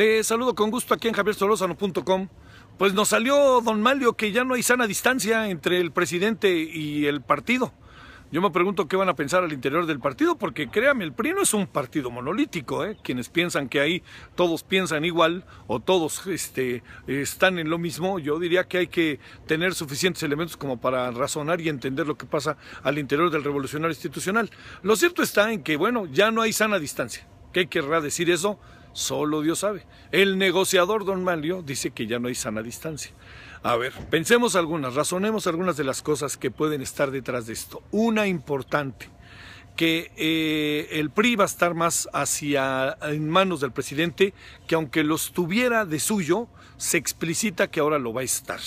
Le saludo con gusto aquí en javiersolosano.com. Pues nos salió don Malio que ya no hay sana distancia entre el presidente y el partido. Yo me pregunto qué van a pensar al interior del partido, porque créame, el PRI no es un partido monolítico. ¿eh? Quienes piensan que ahí todos piensan igual o todos este, están en lo mismo, yo diría que hay que tener suficientes elementos como para razonar y entender lo que pasa al interior del revolucionario institucional. Lo cierto está en que, bueno, ya no hay sana distancia. ¿Qué querrá decir eso? Solo Dios sabe. El negociador don Malio dice que ya no hay sana distancia. A ver, pensemos algunas, razonemos algunas de las cosas que pueden estar detrás de esto. Una importante, que eh, el PRI va a estar más hacia en manos del presidente, que aunque los tuviera de suyo, se explicita que ahora lo va a estar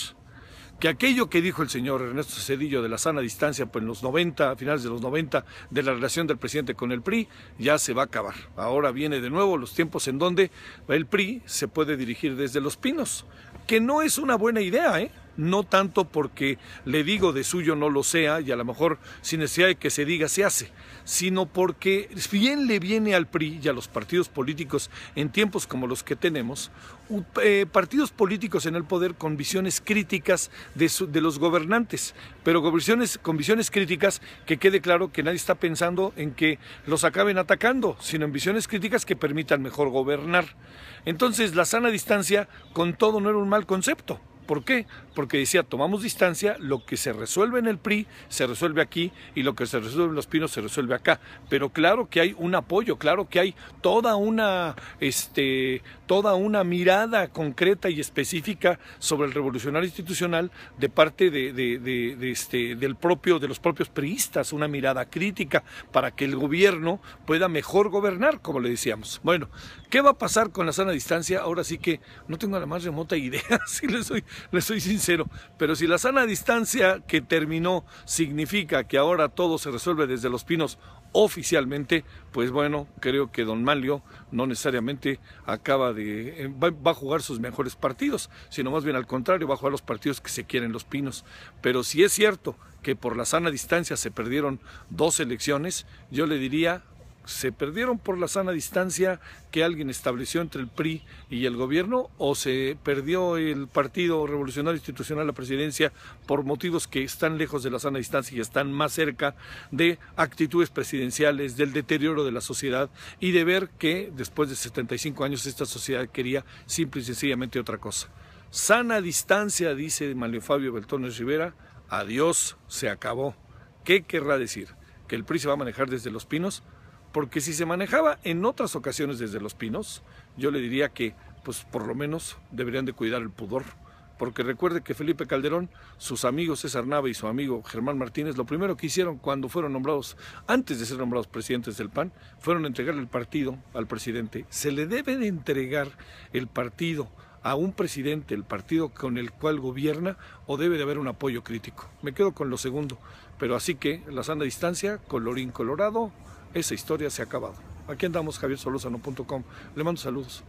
que aquello que dijo el señor Ernesto Cedillo de la sana distancia pues en los 90, a finales de los 90, de la relación del presidente con el PRI, ya se va a acabar. Ahora viene de nuevo los tiempos en donde el PRI se puede dirigir desde los pinos, que no es una buena idea, ¿eh? no tanto porque le digo de suyo no lo sea y a lo mejor sin necesidad de que se diga se hace, sino porque bien le viene al PRI y a los partidos políticos en tiempos como los que tenemos, eh, partidos políticos en el poder con visiones críticas de, los gobernantes, pero con visiones, con visiones críticas que quede claro que nadie está pensando en que los acaben atacando, sino en visiones críticas que permitan mejor gobernar. Entonces la sana distancia con todo no era un mal concepto. ¿Por qué? Porque decía, tomamos distancia, lo que se resuelve en el PRI se resuelve aquí y lo que se resuelve en Los Pinos se resuelve acá. Pero claro que hay un apoyo, claro que hay toda una, este, toda una mirada concreta y específica sobre el revolucionario institucional de parte de, este, del propio, de los propios priistas, una mirada crítica para que el gobierno pueda mejor gobernar, como le decíamos. Bueno, ¿qué va a pasar con la sana distancia? Ahora sí que no tengo la más remota idea, si soy le soy sincero, pero si la sana distancia que terminó significa que ahora todo se resuelve desde los pinos oficialmente, pues bueno, creo que don Malio no necesariamente acaba de, eh, va, a jugar sus mejores partidos, sino más bien al contrario, va a jugar los partidos que se quieren los pinos. Pero si es cierto que por la sana distancia se perdieron dos elecciones, yo le diría se perdieron por la sana distancia que alguien estableció entre el PRI y el gobierno o se perdió el Partido Revolucionario Institucional a la presidencia por motivos que están lejos de la sana distancia y están más cerca de actitudes presidenciales, del deterioro de la sociedad y de ver que después de 75 años esta sociedad quería simple y sencillamente otra cosa. Sana distancia, dice Manuel Fabio Beltones Rivera, adiós, se acabó. ¿Qué querrá decir? ¿Que el PRI se va a manejar desde los pinos? Porque si se manejaba en otras ocasiones desde Los Pinos, yo le diría que, pues por lo menos, deberían de cuidar el pudor. Porque recuerde que Felipe Calderón, sus amigos César Nava y su amigo Germán Martínez, lo primero que hicieron cuando fueron nombrados, antes de ser nombrados presidentes del PAN, fueron entregar el partido al presidente. Se le debe de entregar el partido a un presidente, el partido con el cual gobierna, o debe de haber un apoyo crítico. Me quedo con lo segundo, pero así que la sana distancia, colorín colorado, esa historia se ha acabado. Aquí andamos, javier Solosano.com. Le mando saludos.